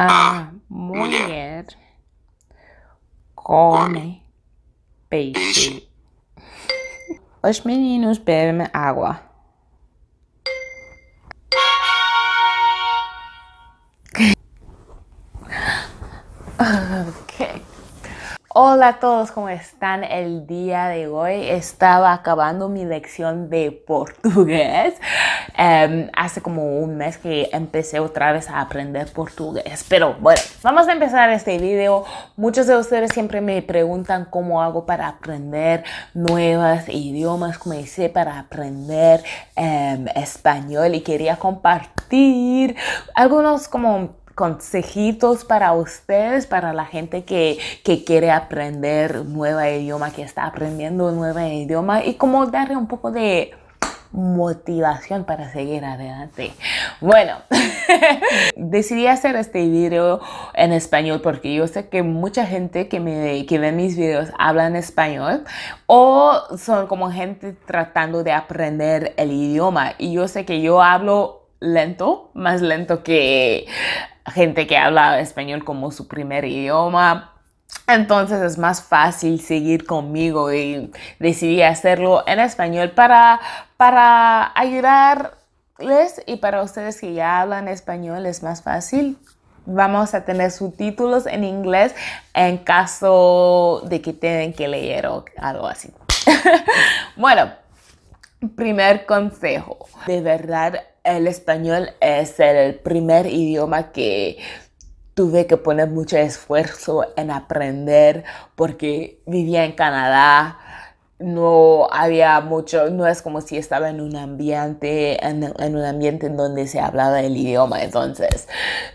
A ah, mulher, mulher come peixe. Os meninos bebem água. Hola a todos, ¿cómo están? El día de hoy estaba acabando mi lección de portugués. Em, hace como un mes que empecé otra vez a aprender portugués. Pero bueno, vamos a empezar este video. Muchos de ustedes siempre me preguntan cómo hago para aprender nuevos idiomas, como hice para aprender em, español y quería compartir algunos como consejitos para ustedes, para la gente que, quiere aprender nuevo idioma, que está aprendiendo un nuevo idioma y como darle un poco de motivación para seguir adelante. Bueno, decidí hacer este video en español porque yo sé que mucha gente que, me, que ve mis videos habla en español o son como gente tratando de aprender el idioma y yo sé que yo hablo lento, más lento que gente que habla español como su primer idioma. Entonces es más fácil seguir conmigo y decidí hacerlo en español para, para ayudarles y para ustedes que ya hablan español es más fácil. Vamos a tener subtítulos en inglés en caso de que tengan que leer o algo así. bueno, primer consejo. De verdad el español es el primer idioma que tuve que poner mucho esfuerzo en aprender porque vivía en Canadá. No había mucho, no es como si estaba en un ambiente, en, un ambiente en donde se hablaba el idioma. Entonces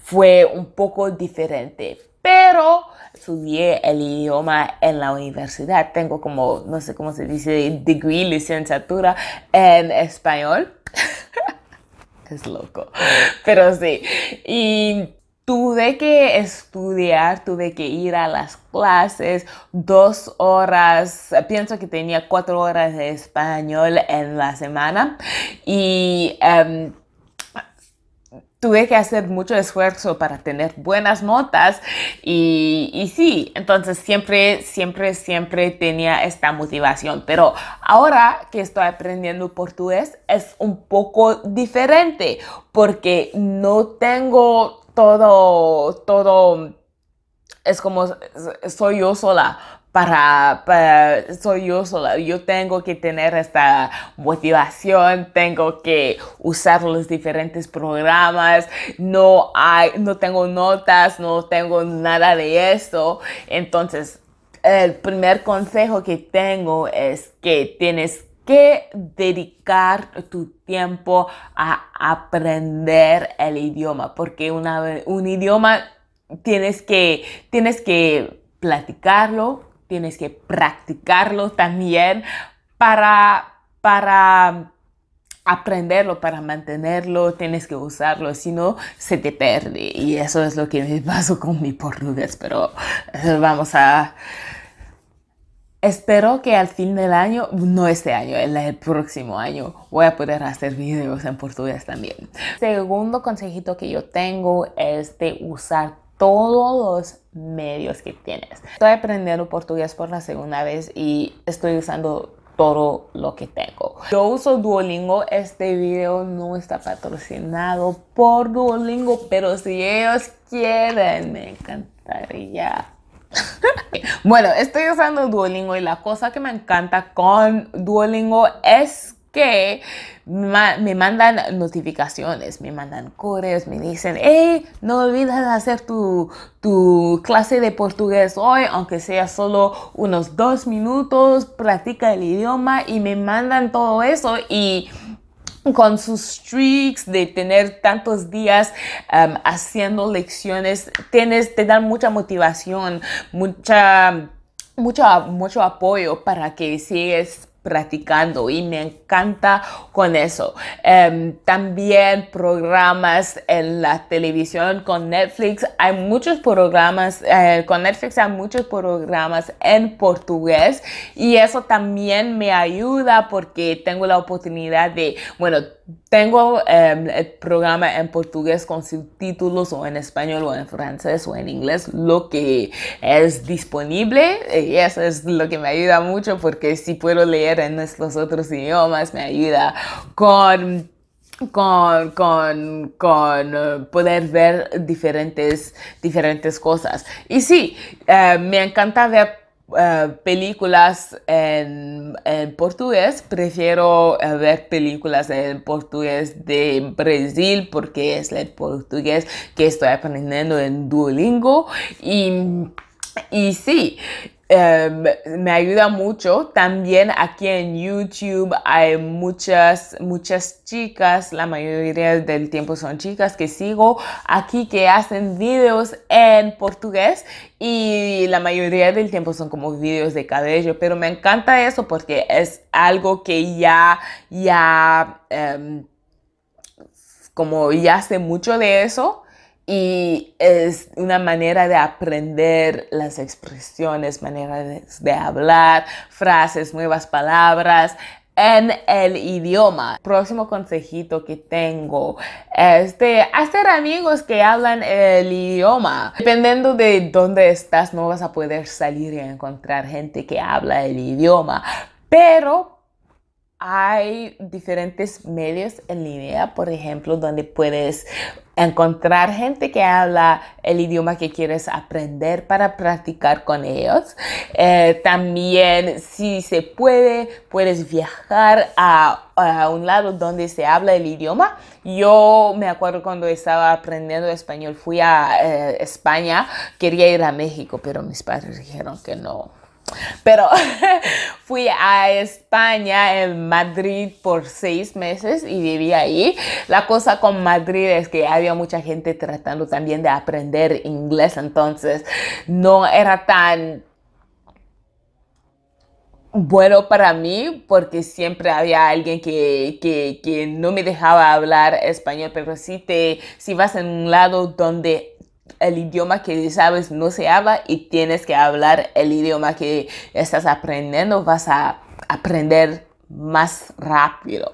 fue un poco diferente, pero estudié el idioma en la universidad. Tengo como, no sé cómo se dice, degree, licenciatura en español. es loco. Pero sí. Y tuve que estudiar, tuve que ir a las clases, dos horas, pienso que tenía cuatro horas de español en la semana y em, tuve que hacer mucho esfuerzo para tener buenas notas y, sí, entonces siempre, siempre, siempre tenía esta motivación. Pero ahora que estoy aprendiendo portugués es un poco diferente porque no tengo todo, todo, es como soy yo sola para, soy yo sola, yo tengo que tener esta motivación, tengo que usar los diferentes programas, no hay, no tengo notas, no tengo nada de eso. Entonces, el primer consejo que tengo es que tienes que dedicar tu tiempo a aprender el idioma, porque un idioma tienes que, tienes que platicarlo, tienes que practicarlo también para, para aprenderlo, para mantenerlo, tienes que usarlo, si no, se te pierde. Y eso es lo que me pasó con mi portugués, pero vamos a... Espero que al fin del año, no este año, el, el próximo año, voy a poder hacer videos en portugués también. Segundo consejito que yo tengo es de usar todos los medios que tienes. Estoy aprendiendo portugués por la segunda vez y estoy usando todo lo que tengo. Yo uso Duolingo, este video no está patrocinado por Duolingo, pero si ellos quieren, me encantaría. bueno, estoy usando Duolingo y la cosa que me encanta con Duolingo es que me mandan notificaciones, me mandan correos, me dicen, hey, no olvides hacer tu, clase de portugués hoy, aunque sea solo unos dos minutos, practica el idioma y me mandan todo eso y con sus streaks de tener tantos días um, haciendo lecciones, tienes, te dan mucha motivación, mucha... Mucho, mucho apoyo para que sigues practicando y me encanta con eso. Em, también programas en la televisión con Netflix. Hay muchos programas, eh, con Netflix hay muchos programas en portugués y eso también me ayuda porque tengo la oportunidad de, bueno, tengo em, el programa en portugués con subtítulos o en español o en francés o en inglés, lo que es disponible y eso es lo que me ayuda mucho porque si puedo leer en nuestros otros idiomas, me ayuda con con, con, con eh, poder ver diferentes, diferentes cosas. Y sí, eh, me encanta ver eh, películas en, en, portugués, prefiero ver películas en portugués de Brasil porque es el portugués que estoy aprendiendo en Duolingo y, y sí, Em, me ayuda mucho. También aquí en YouTube hay muchas, muchas chicas, la mayoría del tiempo son chicas que sigo aquí que hacen videos en portugués y la mayoría del tiempo son como videos de cabello, pero me encanta eso porque es algo que ya, ya, em, como ya sé mucho de eso y es una manera de aprender las expresiones, maneras de hablar, frases, nuevas palabras en el idioma. Próximo consejito que tengo es hacer amigos que hablan el idioma. Dependiendo de dónde estás, no vas a poder salir y encontrar gente que habla el idioma. Pero hay diferentes medios en línea, por ejemplo, donde puedes encontrar gente que habla el idioma que quieres aprender para practicar con ellos. Eh, también, si se puede, puedes viajar a, un lado donde se habla el idioma. Yo me acuerdo cuando estaba aprendiendo español, fui a eh, España, quería ir a México, pero mis padres dijeron que no pero fui a España, en Madrid, por seis meses y viví ahí. La cosa con Madrid es que había mucha gente tratando también de aprender inglés, entonces no era tan bueno para mí porque siempre había alguien que, que no me dejaba hablar español, pero si, te, si vas en un lado donde el idioma que sabes no se habla y tienes que hablar el idioma que estás aprendiendo, vas a aprender más rápido.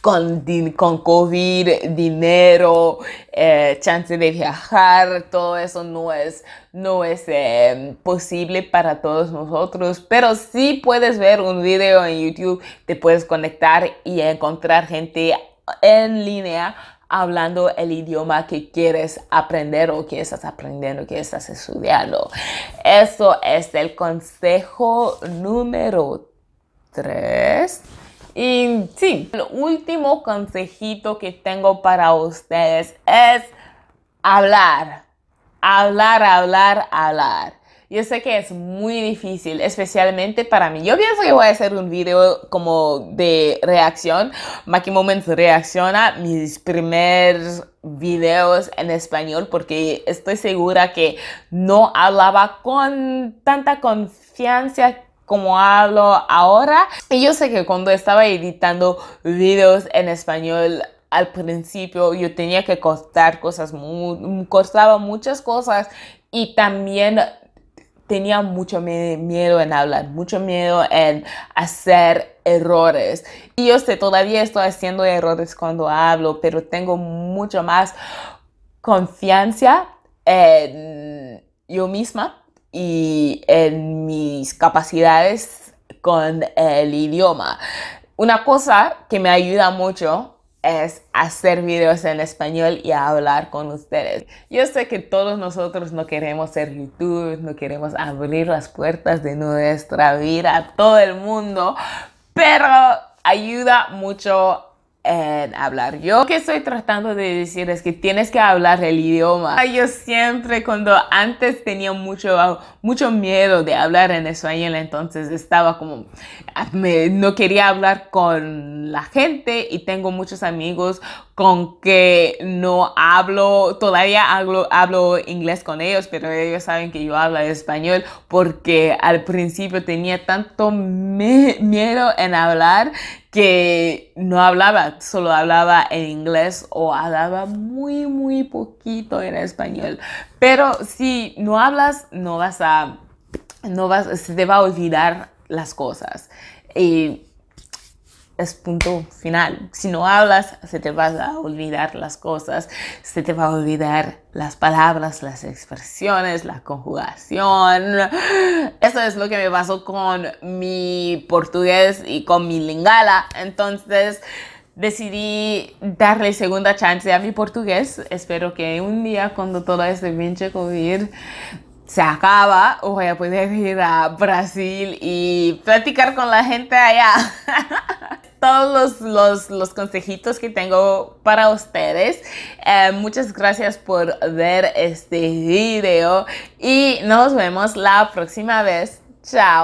Con, con COVID, dinero, eh, chance de viajar, todo eso no es, no es em, posible para todos nosotros, pero si puedes ver un video en YouTube, te puedes conectar y encontrar gente en línea hablando el idioma que quieres aprender o que estás aprendiendo, que estás estudiando. Eso es el consejo número 3. Y sí, el último consejito que tengo para ustedes es hablar, hablar, hablar, hablar. Yo sé que es muy difícil, especialmente para mí. Yo pienso que voy a hacer un video como de reacción. Maki Moments reacciona mis primeros videos en español porque estoy segura que no hablaba con tanta confianza como hablo ahora. Y yo sé que cuando estaba editando videos en español al principio yo tenía que cortar cosas, costaba muchas cosas y también tenía mucho miedo en hablar, mucho miedo en hacer errores. Y yo sé, todavía estoy haciendo errores cuando hablo, pero tengo mucho más confianza en yo misma y en mis capacidades con el idioma. Una cosa que me ayuda mucho es hacer videos en español y hablar con ustedes. Yo sé que todos nosotros no queremos ser YouTube, no queremos abrir las puertas de nuestra vida a todo el mundo, pero ayuda mucho en hablar. Yo que estoy tratando de decir es que tienes que hablar el idioma. Yo siempre cuando antes tenía mucho, mucho miedo de hablar en español, entonces estaba como, no quería hablar con la gente y tengo muchos amigos con que no hablo, todavía hablo, hablo inglés con ellos, pero ellos saben que yo hablo español porque al principio tenía tanto miedo en hablar que no hablaba, solo hablaba en inglés o hablaba muy, muy poquito en español. Pero si no hablas, no vas a, no vas, se te va a olvidar las cosas es punto final. Si no hablas, se te vas a olvidar las cosas, se te va a olvidar las palabras, las expresiones, la conjugación. Eso es lo que me pasó con mi portugués y con mi lingala. Entonces decidí darle segunda chance a mi portugués. Espero que un día cuando todo este pinche COVID se acaba, voy a poder ir a Brasil y platicar con la gente allá. todos los, consejitos que tengo para ustedes. Eh, muchas gracias por ver este video y nos vemos la próxima vez. Chao.